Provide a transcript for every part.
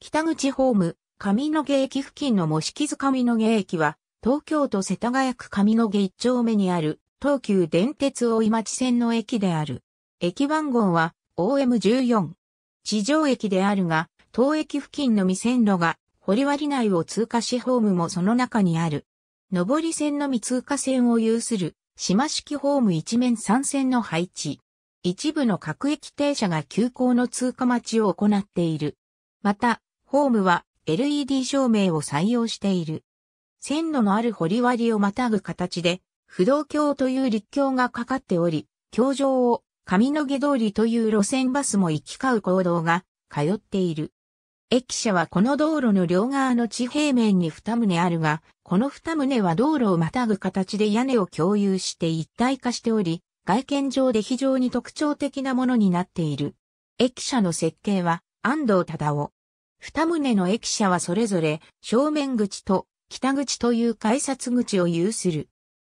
北口ホーム、上野毛駅付近の模式図上野毛駅は、東京都世田谷区上野毛一丁目にある、東急電鉄大井町線の駅である。駅番号は、OM14。地上駅であるが、当駅付近の未線路が、堀割内を通過しホームもその中にある。上り線のみ通過線を有する、島式ホーム一面三線の配置。一部の各駅停車が急行の通過待ちを行っている。また、ホームは LED 照明を採用している。線路のある掘割をまたぐ形で、不動橋という立橋がかかっており、橋上を上野毛通りという路線バスも行き交う行動が通っている。駅舎はこの道路の両側の地平面に二棟あるが、この二棟は道路をまたぐ形で屋根を共有して一体化しており、外見上で非常に特徴的なものになっている。駅舎の設計は安藤忠夫、二棟の駅舎はそれぞれ正面口と北口という改札口を有する。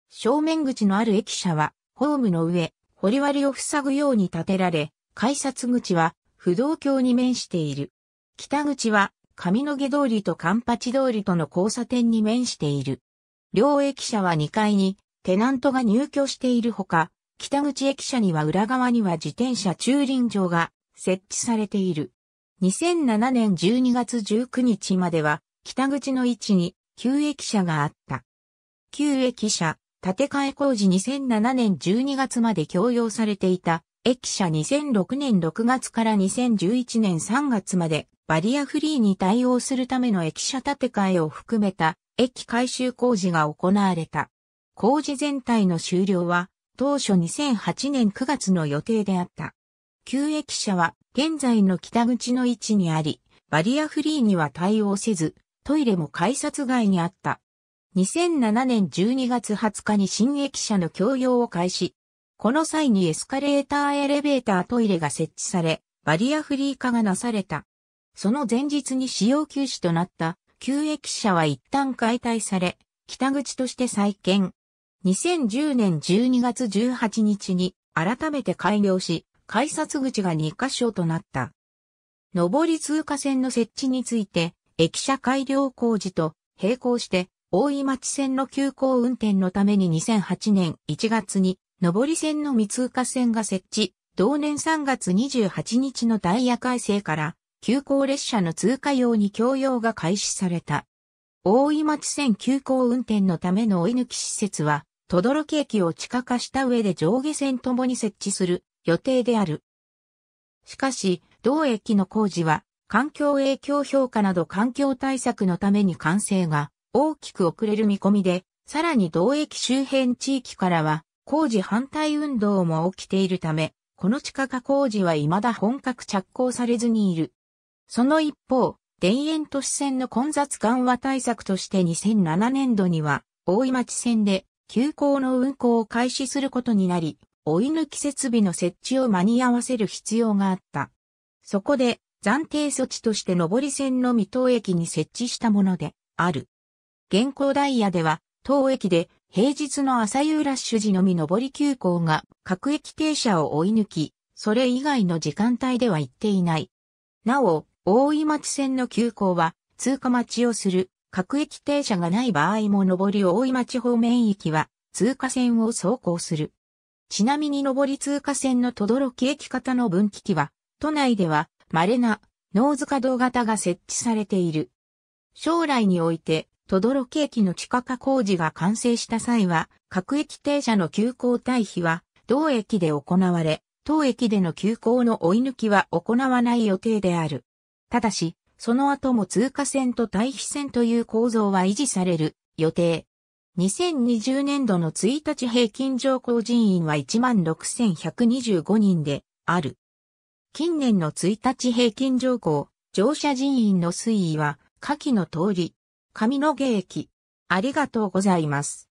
正面口のある駅舎はホームの上、掘割を塞ぐように建てられ、改札口は不動橋に面している。北口は上野毛通りと環八通りとの交差点に面している。両駅舎は2階にテナントが入居しているほか、北口駅舎には裏側には自転車駐輪場が設置されている。2007年12月19日までは、北口の位置に旧駅舎があった。旧駅舎、建て替え工事2007年12月まで供用されていた、駅舎2006年6月から2011年3月まで、バリアフリーに対応するための駅舎建て替えを含めた、駅改修工事が行われた。工事全体の終了は、当初2008年9月の予定であった。旧駅舎は現在の北口の位置にあり、バリアフリーには対応せず、トイレも改札外にあった。2007年12月20日に新駅舎の共用を開始。この際にエスカレーターエレベータートイレが設置され、バリアフリー化がなされた。その前日に使用休止となった旧駅舎は一旦解体され、北口として再建。2010年12月18日に改めて開業し、改札口が2カ所となった。上り通過線の設置について、駅舎改良工事と並行して、大井町線の急行運転のために2008年1月に、上り線の未通過線が設置、同年3月28日のダイヤ改正から、急行列車の通過用に供用が開始された。大井町線急行運転のための追い抜き施設は、等々力駅を地下化した上で上下線ともに設置する予定である。しかし、同駅の工事は、環境影響評価など環境対策のために完成が大きく遅れる見込みで、さらに同駅周辺地域からは工事反対運動も起きているため、この地下化工事は未だ本格着工されずにいる。その一方、田園都市線の混雑緩和対策として2007年度には、大井町線で急行の運行を開始することになり、追い抜き設備の設置を間に合わせる必要があった。そこで、暫定措置として上り線の未当駅に設置したもので、ある。現行ダイヤでは、当駅で平日の朝夕ラッシュ時のみ上り急行が各駅停車を追い抜き、それ以外の時間帯では行っていない。なお、大井町線の急行は通過待ちをする各駅停車がない場合も上り大井町方面駅は通過線を走行する。ちなみに上り通過線の轟駅型の分岐器は、都内では稀な、ノーズ稼働型が設置されている。将来において、轟駅の地下化工事が完成した際は、各駅停車の急行対比は、同駅で行われ、当駅での急行の追い抜きは行わない予定である。ただし、その後も通過線と対比線という構造は維持される予定。2020年度の1日平均上降人員は16,125人である。近年の1日平均上校、乗車人員の推移は、下記の通り、上野毛駅。ありがとうございます。